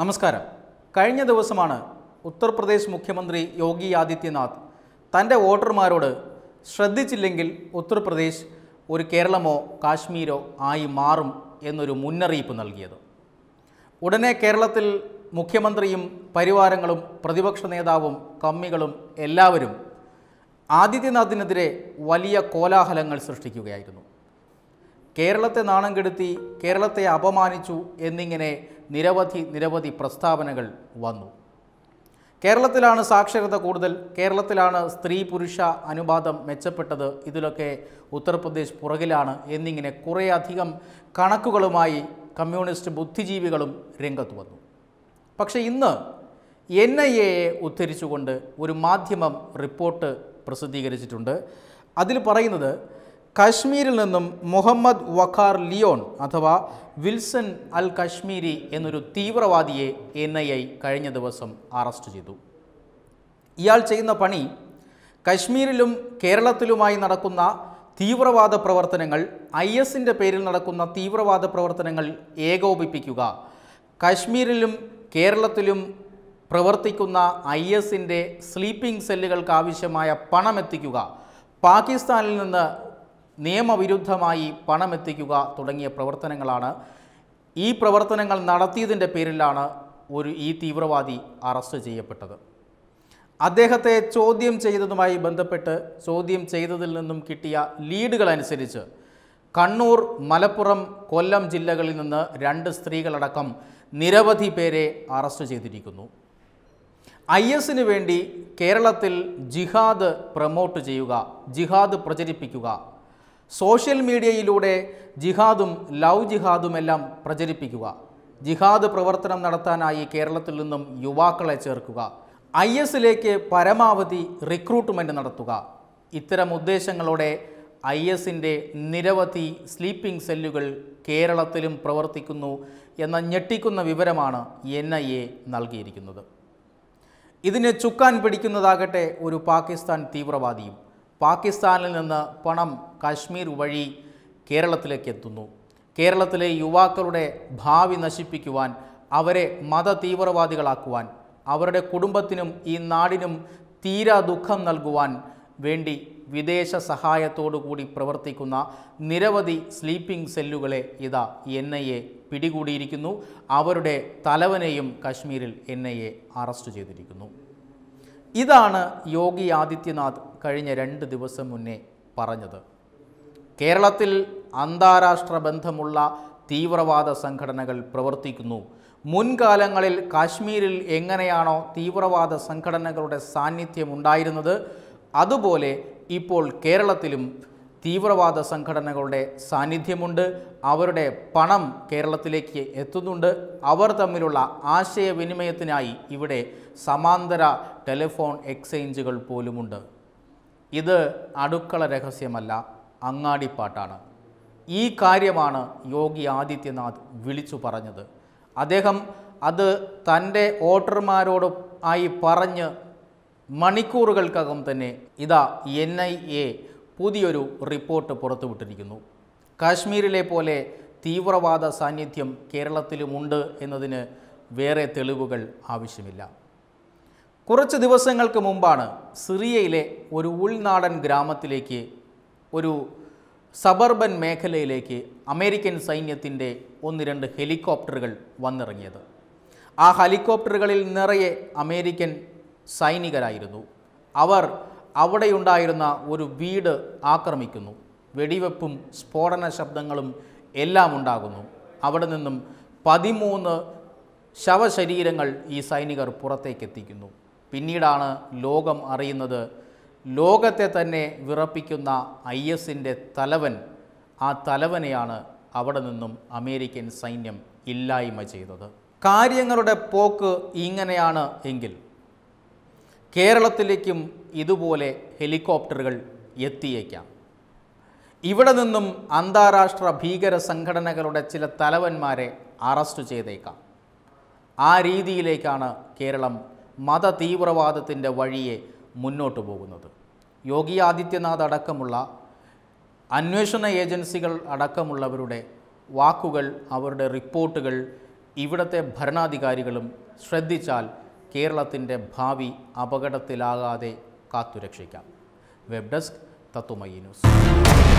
നമസ്കാരം കഴിഞ്ഞ ദിവസമാണ് ഉത്തർപ്രദേശ് മുഖ്യമന്ത്രി യോഗി ആദിത്യനാഥ് തൻ്റെ വോട്ടർമാരോട് ശ്രദ്ധിച്ചില്ലെങ്കിൽ ഉത്തർപ്രദേശ് ഒരു കേരളമോ കാശ്മീരോ ആയി മാറും എന്നൊരു മുന്നറിയിപ്പ് നൽകിയത് ഉടനെ കേരളത്തിൽ മുഖ്യമന്ത്രിയും പരിവാരങ്ങളും പ്രതിപക്ഷ നേതാവും കമ്മികളും എല്ലാവരും ആദിത്യനാഥിനെതിരെ വലിയ കോലാഹലങ്ങൾ സൃഷ്ടിക്കുകയായിരുന്നു കേരളത്തെ നാണം കെടുത്തി കേരളത്തെ അപമാനിച്ചു എന്നിങ്ങനെ നിരവധി നിരവധി പ്രസ്താവനകൾ വന്നു കേരളത്തിലാണ് സാക്ഷരത കൂടുതൽ കേരളത്തിലാണ് സ്ത്രീ പുരുഷ അനുപാതം മെച്ചപ്പെട്ടത് ഇതിലൊക്കെ ഉത്തർപ്രദേശ് പുറകിലാണ് എന്നിങ്ങനെ കുറേയധികം കണക്കുകളുമായി കമ്മ്യൂണിസ്റ്റ് ബുദ്ധിജീവികളും രംഗത്ത് വന്നു പക്ഷേ ഇന്ന് എൻ ഐ എയെ ഉദ്ധരിച്ചുകൊണ്ട് ഒരു മാധ്യമം റിപ്പോർട്ട് പ്രസിദ്ധീകരിച്ചിട്ടുണ്ട് അതിൽ പറയുന്നത് കശ്മീരിൽ നിന്നും മുഹമ്മദ് വഖാർ ലിയോൺ അഥവാ വിൽസൺ അൽ കശ്മീരി എന്നൊരു തീവ്രവാദിയെ എൻ ഐ കഴിഞ്ഞ ദിവസം അറസ്റ്റ് ചെയ്തു ഇയാൾ ചെയ്യുന്ന പണി കശ്മീരിലും കേരളത്തിലുമായി നടക്കുന്ന തീവ്രവാദ പ്രവർത്തനങ്ങൾ ഐ എസിൻ്റെ പേരിൽ നടക്കുന്ന തീവ്രവാദ പ്രവർത്തനങ്ങൾ ഏകോപിപ്പിക്കുക കശ്മീരിലും കേരളത്തിലും പ്രവർത്തിക്കുന്ന ഐ എസിൻ്റെ സ്ലീപ്പിംഗ് സെല്ലുകൾക്ക് ആവശ്യമായ പണം എത്തിക്കുക പാകിസ്ഥാനിൽ നിന്ന് നിയമവിരുദ്ധമായി പണമെത്തിക്കുക തുടങ്ങിയ പ്രവർത്തനങ്ങളാണ് ഈ പ്രവർത്തനങ്ങൾ നടത്തിയതിൻ്റെ പേരിലാണ് ഒരു ഈ തീവ്രവാദി അറസ്റ്റ് ചെയ്യപ്പെട്ടത് അദ്ദേഹത്തെ ചോദ്യം ചെയ്തതുമായി ബന്ധപ്പെട്ട് ചോദ്യം ചെയ്തതിൽ നിന്നും കിട്ടിയ ലീഡുകൾ അനുസരിച്ച് കണ്ണൂർ മലപ്പുറം കൊല്ലം ജില്ലകളിൽ നിന്ന് രണ്ട് സ്ത്രീകളടക്കം നിരവധി പേരെ അറസ്റ്റ് ചെയ്തിരിക്കുന്നു ഐ എസിന് വേണ്ടി കേരളത്തിൽ ജിഹാദ് പ്രമോട്ട് ചെയ്യുക ജിഹാദ് പ്രചരിപ്പിക്കുക സോഷ്യൽ മീഡിയയിലൂടെ ജിഹാദും ലവ് ജിഹാദുമെല്ലാം പ്രചരിപ്പിക്കുക ജിഹാദ് പ്രവർത്തനം നടത്താനായി കേരളത്തിൽ നിന്നും യുവാക്കളെ ചേർക്കുക ഐ എസിലേക്ക് പരമാവധി റിക്രൂട്ട്മെൻറ്റ് നടത്തുക ഇത്തരം ഉദ്ദേശങ്ങളോടെ ഐ എസിൻ്റെ നിരവധി സ്ലീപ്പിംഗ് സെല്ലുകൾ കേരളത്തിലും പ്രവർത്തിക്കുന്നു എന്ന ഞെട്ടിക്കുന്ന വിവരമാണ് എൻ ഐ എ നൽകിയിരിക്കുന്നത് ഇതിനെ ചുക്കാൻ പിടിക്കുന്നതാകട്ടെ ഒരു പാകിസ്ഥാൻ തീവ്രവാദിയും പാകിസ്ഥാനിൽ നിന്ന് പണം കാശ്മീർ വഴി കേരളത്തിലേക്ക് എത്തുന്നു കേരളത്തിലെ യുവാക്കളുടെ ഭാവി നശിപ്പിക്കുവാൻ അവരെ മത തീവ്രവാദികളാക്കുവാൻ അവരുടെ കുടുംബത്തിനും ഈ നാടിനും തീരാ ദുഃഖം നൽകുവാൻ വേണ്ടി വിദേശ കൂടി പ്രവർത്തിക്കുന്ന നിരവധി സ്ലീപ്പിംഗ് സെല്ലുകളെ ഇതാ എൻ ഐ എ പിടികൂടിയിരിക്കുന്നു അവരുടെ തലവനെയും കശ്മീരിൽ എൻ ഐ എ അറസ്റ്റ് ചെയ്തിരിക്കുന്നു ഇതാണ് യോഗി ആദിത്യനാഥ് കഴിഞ്ഞ രണ്ട് ദിവസം മുന്നേ പറഞ്ഞത് കേരളത്തിൽ അന്താരാഷ്ട്ര ബന്ധമുള്ള തീവ്രവാദ സംഘടനകൾ പ്രവർത്തിക്കുന്നു മുൻകാലങ്ങളിൽ കാശ്മീരിൽ എങ്ങനെയാണോ തീവ്രവാദ സംഘടനകളുടെ സാന്നിധ്യം ഉണ്ടായിരുന്നത് അതുപോലെ ഇപ്പോൾ കേരളത്തിലും തീവ്രവാദ സംഘടനകളുടെ സാന്നിധ്യമുണ്ട് അവരുടെ പണം കേരളത്തിലേക്ക് എത്തുന്നുണ്ട് അവർ തമ്മിലുള്ള ആശയവിനിമയത്തിനായി ഇവിടെ സമാന്തര ടെലിഫോൺ എക്സ്ചേഞ്ചുകൾ പോലുമുണ്ട് ഇത് അടുക്കള രഹസ്യമല്ല അങ്ങാടിപ്പാട്ടാണ് ഈ കാര്യമാണ് യോഗി ആദിത്യനാഥ് വിളിച്ചു പറഞ്ഞത് അദ്ദേഹം അത് തൻ്റെ വോട്ടർമാരോട് ആയി പറഞ്ഞ് മണിക്കൂറുകൾക്കകം തന്നെ ഇതാ എൻ ഐ എ പുതിയൊരു റിപ്പോർട്ട് പുറത്തുവിട്ടിരിക്കുന്നു കാശ്മീരിലെ പോലെ തീവ്രവാദ സാന്നിധ്യം കേരളത്തിലുമുണ്ട് എന്നതിന് വേറെ തെളിവുകൾ ആവശ്യമില്ല കുറച്ച് ദിവസങ്ങൾക്ക് മുമ്പാണ് സിറിയയിലെ ഒരു ഉൾനാടൻ ഗ്രാമത്തിലേക്ക് ഒരു സബർബൻ മേഖലയിലേക്ക് അമേരിക്കൻ സൈന്യത്തിൻ്റെ ഒന്ന് രണ്ട് ഹെലികോപ്റ്ററുകൾ വന്നിറങ്ങിയത് ആ ഹെലികോപ്റ്ററുകളിൽ നിറയെ അമേരിക്കൻ സൈനികരായിരുന്നു അവർ അവിടെയുണ്ടായിരുന്ന ഒരു വീട് ആക്രമിക്കുന്നു വെടിവെപ്പും സ്ഫോടന ശബ്ദങ്ങളും എല്ലാം ഉണ്ടാകുന്നു അവിടെ നിന്നും പതിമൂന്ന് ശവശരീരങ്ങൾ ഈ സൈനികർ പുറത്തേക്കെത്തിക്കുന്നു പിന്നീടാണ് ലോകം അറിയുന്നത് ലോകത്തെ തന്നെ വിറപ്പിക്കുന്ന ഐ എസിൻ്റെ തലവൻ ആ തലവനെയാണ് അവിടെ നിന്നും അമേരിക്കൻ സൈന്യം ഇല്ലായ്മ ചെയ്തത് കാര്യങ്ങളുടെ പോക്ക് ഇങ്ങനെയാണ് എങ്കിൽ കേരളത്തിലേക്കും ഇതുപോലെ ഹെലികോപ്റ്ററുകൾ എത്തിയേക്കാം ഇവിടെ നിന്നും അന്താരാഷ്ട്ര ഭീകര സംഘടനകളുടെ ചില തലവന്മാരെ അറസ്റ്റ് ചെയ്തേക്കാം ആ രീതിയിലേക്കാണ് കേരളം മത തീവ്രവാദത്തിൻ്റെ വഴിയെ മുന്നോട്ട് പോകുന്നത് യോഗി ആദിത്യനാഥ് അടക്കമുള്ള അന്വേഷണ ഏജൻസികൾ അടക്കമുള്ളവരുടെ വാക്കുകൾ അവരുടെ റിപ്പോർട്ടുകൾ ഇവിടുത്തെ ഭരണാധികാരികളും ശ്രദ്ധിച്ചാൽ കേരളത്തിൻ്റെ ഭാവി അപകടത്തിലാകാതെ കാത്തുരക്ഷിക്കാം വെബ് ഡെസ്ക് തത്തുമയി ന്യൂസ്